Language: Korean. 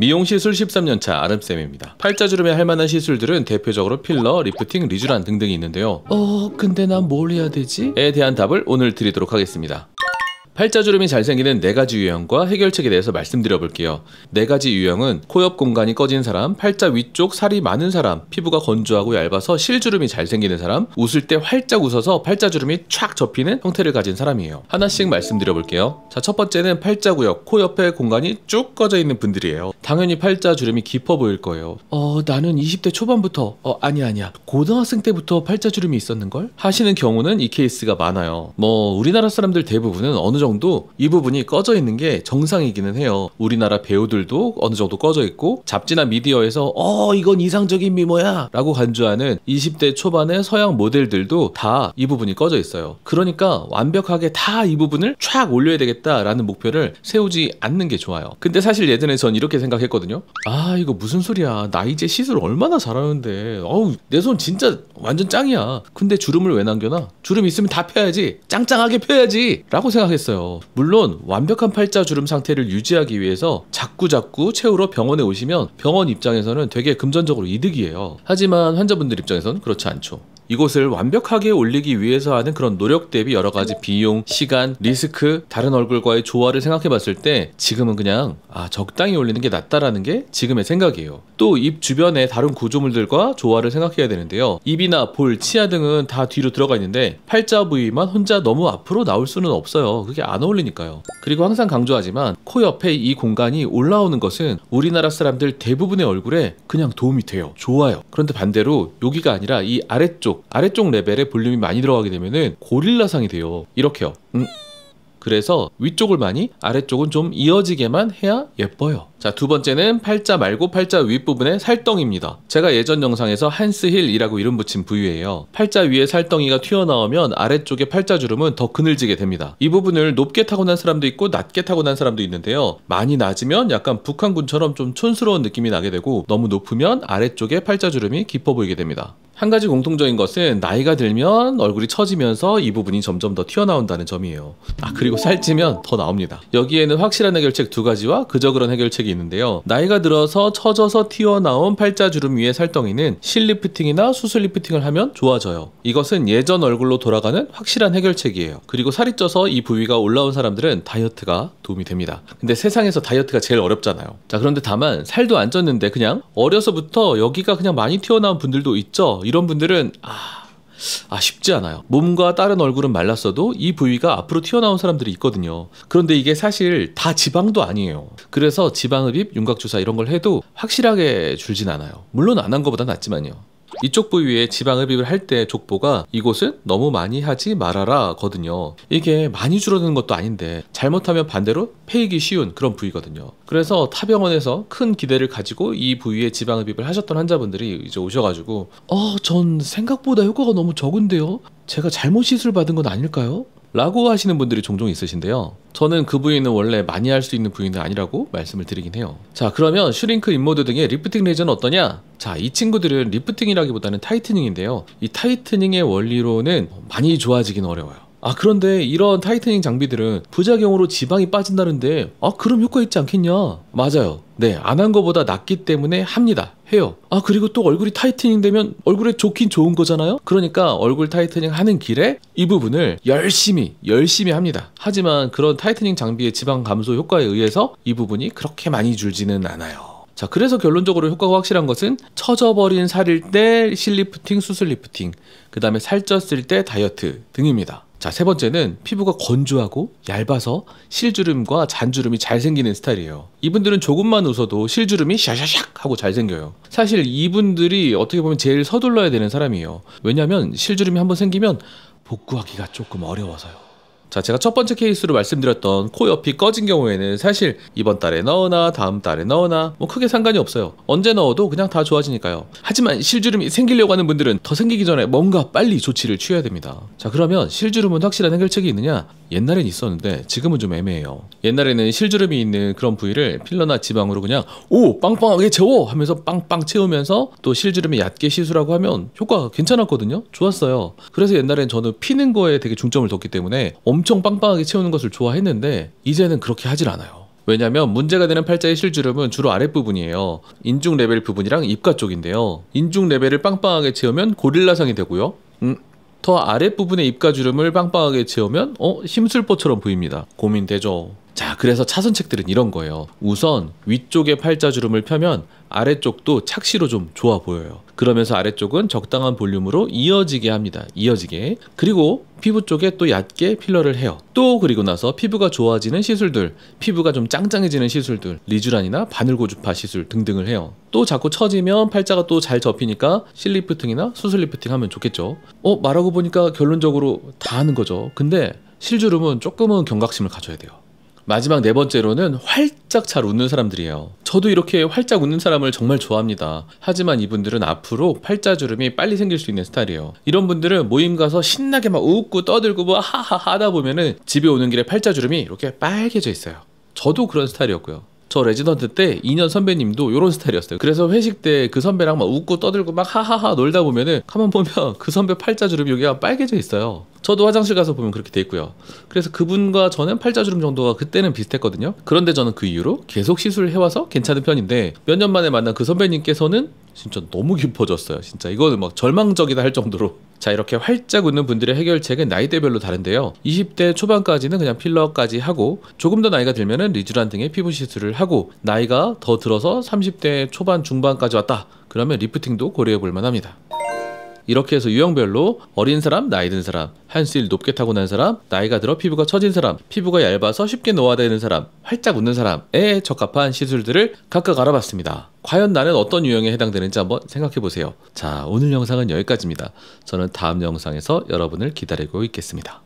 미용 시술 13년차 아름쌤입니다. 팔자주름에 할 만한 시술들은 대표적으로 필러, 리프팅, 리쥬란 등등이 있는데요. 어, 근데 난 뭘 해야 되지? 에 대한 답을 오늘 드리도록 하겠습니다. 팔자주름이 잘 생기는 네 가지 유형과 해결책에 대해서 말씀드려 볼게요. 네 가지 유형은 코 옆 공간이 꺼진 사람, 팔자 위쪽 살이 많은 사람, 피부가 건조하고 얇아서 실주름이 잘 생기는 사람, 웃을 때 활짝 웃어서 팔자주름이 촥 접히는 형태를 가진 사람이에요. 하나씩 말씀드려 볼게요. 자, 첫 번째는 팔자 구역, 코 옆에 공간이 쭉 꺼져 있는 분들이에요. 당연히 팔자주름이 깊어 보일 거예요. 어, 나는 20대 초반부터, 어, 아니 아니야. 고등학생 때부터 팔자주름이 있었는걸? 하시는 경우는 이 케이스가 많아요. 뭐, 우리나라 사람들 대부분은 어느 정도 정도 이 부분이 꺼져 있는 게 정상이기는 해요. 우리나라 배우들도 어느 정도 꺼져 있고 잡지나 미디어에서 어 이건 이상적인 미모야 라고 간주하는 20대 초반의 서양 모델들도 다 이 부분이 꺼져 있어요. 그러니까 완벽하게 다 이 부분을 촥 올려야 되겠다라는 목표를 세우지 않는 게 좋아요. 근데 사실 예전에 전 이렇게 생각했거든요. 아 이거 무슨 소리야 나 이제 시술 얼마나 잘하는데 어우 내 손 진짜 완전 짱이야. 근데 주름을 왜 남겨놔? 주름 있으면 다 펴야지 짱짱하게 펴야지 라고 생각했어요. 있어요. 물론 완벽한 팔자 주름 상태를 유지하기 위해서 자꾸자꾸 채우러 병원에 오시면 병원 입장에서는 되게 금전적으로 이득이에요. 하지만 환자분들 입장에서는 그렇지 않죠. 이곳을 완벽하게 올리기 위해서 하는 그런 노력 대비 여러 가지 비용, 시간, 리스크, 다른 얼굴과의 조화를 생각해 봤을 때 지금은 그냥 아, 적당히 올리는 게 낫다라는 게 지금의 생각이에요. 또 입 주변의 다른 구조물들과 조화를 생각해야 되는데요. 입이나 볼, 치아 등은 다 뒤로 들어가 있는데 팔자 부위만 혼자 너무 앞으로 나올 수는 없어요. 그게 안 어울리니까요. 그리고 항상 강조하지만 코 옆에 이 공간이 올라오는 것은 우리나라 사람들 대부분의 얼굴에 그냥 도움이 돼요. 좋아요. 그런데 반대로 여기가 아니라 이 아래쪽 아래쪽 레벨에 볼륨이 많이 들어가게 되면은 고릴라상이 돼요 이렇게요 음. 그래서 위쪽을 많이 아래쪽은 좀 이어지게만 해야 예뻐요 자, 두 번째는 팔자 말고 팔자 윗부분의 살덩이입니다. 제가 예전 영상에서 한스힐이라고 이름 붙인 부위예요. 팔자 위에 살덩이가 튀어나오면 아래쪽에 팔자 주름은 더 그늘지게 됩니다. 이 부분을 높게 타고난 사람도 있고 낮게 타고난 사람도 있는데요. 많이 낮으면 약간 북한군처럼 좀 촌스러운 느낌이 나게 되고 너무 높으면 아래쪽에 팔자 주름이 깊어 보이게 됩니다. 한 가지 공통적인 것은 나이가 들면 얼굴이 처지면서 이 부분이 점점 더 튀어나온다는 점이에요. 아, 그리고 살찌면 더 나옵니다. 여기에는 확실한 해결책 두 가지와 그저 그런 해결책이 설득이 있는데요. 나이가 들어서 처져서 튀어나온 팔자주름 위의 살덩이는 실리프팅이나 수술리프팅을 하면 좋아져요. 이것은 예전 얼굴로 돌아가는 확실한 해결책이에요. 그리고 살이 쪄서 이 부위가 올라온 사람들은 다이어트가 도움이 됩니다. 근데 세상에서 다이어트가 제일 어렵잖아요. 자 그런데 다만 살도 안 쪘는데 그냥 어려서부터 여기가 그냥 많이 튀어나온 분들도 있죠. 이런 분들은 아아 쉽지 않아요. 몸과 다른 얼굴은 말랐어도 이 부위가 앞으로 튀어나온 사람들이 있거든요. 그런데 이게 사실 다 지방도 아니에요. 그래서 지방흡입, 윤곽주사 이런 걸 해도 확실하게 줄진 않아요. 물론 안 한 것보다 낫지만요. 이쪽 부위에 지방 흡입을 할 때 족보가 이곳은 너무 많이 하지 말아라 거든요 이게 많이 줄어드는 것도 아닌데 잘못하면 반대로 패이기 쉬운 그런 부위거든요 그래서 타병원에서 큰 기대를 가지고 이 부위에 지방 흡입을 하셨던 환자분들이 이제 오셔가지고 어전 생각보다 효과가 너무 적은데요 제가 잘못 시술 받은 건 아닐까요? 라고 하시는 분들이 종종 있으신데요. 저는 그 부위는 원래 많이 할 수 있는 부위는 아니라고 말씀을 드리긴 해요. 자 그러면 슈링크 인모드 등의 리프팅 레저는 이 어떠냐? 자 이 친구들은 리프팅이라기보다는 타이트닝인데요. 이 타이트닝의 원리로는 많이 좋아지긴 어려워요. 아 그런데 이런 타이트닝 장비들은 부작용으로 지방이 빠진다는데 아 그럼 효과 있지 않겠냐 맞아요 네 안 한 거보다 낫기 때문에 합니다 해요 아 그리고 또 얼굴이 타이트닝 되면 얼굴에 좋긴 좋은 거잖아요 그러니까 얼굴 타이트닝 하는 길에 이 부분을 열심히 열심히 합니다 하지만 그런 타이트닝 장비의 지방 감소 효과에 의해서 이 부분이 그렇게 많이 줄지는 않아요 자, 그래서 결론적으로 효과가 확실한 것은 처져버린 살일 때 실리프팅, 수술 리프팅, 그 다음에 살쪘을 때 다이어트 등입니다. 자, 세 번째는 피부가 건조하고 얇아서 실주름과 잔주름이 잘 생기는 스타일이에요. 이분들은 조금만 웃어도 실주름이 샤샤샥 하고 잘 생겨요. 사실 이분들이 어떻게 보면 제일 서둘러야 되는 사람이에요. 왜냐면 실주름이 한번 생기면 복구하기가 조금 어려워서요. 자, 제가 첫 번째 케이스로 말씀드렸던 코 옆이 꺼진 경우에는 사실 이번 달에 넣으나 다음 달에 넣으나 뭐 크게 상관이 없어요. 언제 넣어도 그냥 다 좋아지니까요. 하지만 실주름이 생기려고 하는 분들은 더 생기기 전에 뭔가 빨리 조치를 취해야 됩니다. 자, 그러면 실주름은 확실한 해결책이 있느냐? 옛날엔 있었는데 지금은 좀 애매해요. 옛날에는 실주름이 있는 그런 부위를 필러나 지방으로 그냥 오 빵빵하게 채워 하면서 빵빵 채우면서 또 실주름이 얕게 시술하고 하면 효과가 괜찮았거든요. 좋았어요. 그래서 옛날엔 저는 피는 거에 되게 중점을 뒀기 때문에 엄청 빵빵하게 채우는 것을 좋아했는데 이제는 그렇게 하질 않아요. 왜냐면 문제가 되는 팔자의 실주름은 주로 아랫부분이에요. 인중 레벨 부분이랑 입가 쪽인데요. 인중 레벨을 빵빵하게 채우면 고릴라상이 되고요. 음, 더 아랫부분의 입가주름을 빵빵하게 채우면 어? 심술보처럼 보입니다. 고민되죠. 자, 그래서 차선책들은 이런 거예요. 우선 위쪽에 팔자주름을 펴면 아래쪽도 착시로 좀 좋아 보여요. 그러면서 아래쪽은 적당한 볼륨으로 이어지게 합니다. 이어지게. 그리고 피부 쪽에 또 얕게 필러를 해요. 또 그리고 나서 피부가 좋아지는 시술들, 피부가 좀 짱짱해지는 시술들, 리쥬란이나 바늘고주파 시술 등등을 해요. 또 자꾸 처지면 팔자가 또 잘 접히니까 실리프팅이나 수술리프팅 하면 좋겠죠. 어, 말하고 보니까 결론적으로 다 하는 거죠. 근데 실주름은 조금은 경각심을 가져야 돼요. 마지막 네 번째로는 활짝 잘 웃는 사람들이에요. 저도 이렇게 활짝 웃는 사람을 정말 좋아합니다. 하지만 이분들은 앞으로 팔자주름이 빨리 생길 수 있는 스타일이에요. 이런 분들은 모임 가서 신나게 막 웃고 떠들고 뭐 하하하 하다 보면은 집에 오는 길에 팔자주름이 이렇게 빨개져 있어요. 저도 그런 스타일이었고요. 저 레지던트 때 2년 선배님도 이런 스타일이었어요. 그래서 회식 때 그 선배랑 막 웃고 떠들고 막 하하하 놀다 보면은 가만 보면 그 선배 팔자주름이 여기가 빨개져 있어요. 저도 화장실 가서 보면 그렇게 돼 있고요. 그래서 그분과 저는 팔자주름 정도가 그때는 비슷했거든요. 그런데 저는 그 이후로 계속 시술을 해와서 괜찮은 편인데 몇 년 만에 만난 그 선배님께서는 진짜 너무 깊어졌어요. 진짜 이거는 막 절망적이다 할 정도로. 자 이렇게 활짝 웃는 분들의 해결책은 나이대별로 다른데요. 20대 초반까지는 그냥 필러까지 하고 조금 더 나이가 들면은 리쥬란 등의 피부 시술을 하고 나이가 더 들어서 30대 초반 중반까지 왔다. 그러면 리프팅도 고려해 볼 만합니다. 이렇게 해서 유형별로 어린 사람, 나이 든 사람, 한수일 높게 타고난 사람, 나이가 들어 피부가 처진 사람, 피부가 얇아서 쉽게 노화되는 사람, 활짝 웃는 사람에 적합한 시술들을 각각 알아봤습니다. 과연 나는 어떤 유형에 해당되는지 한번 생각해보세요. 자, 오늘 영상은 여기까지입니다. 저는 다음 영상에서 여러분을 기다리고 있겠습니다.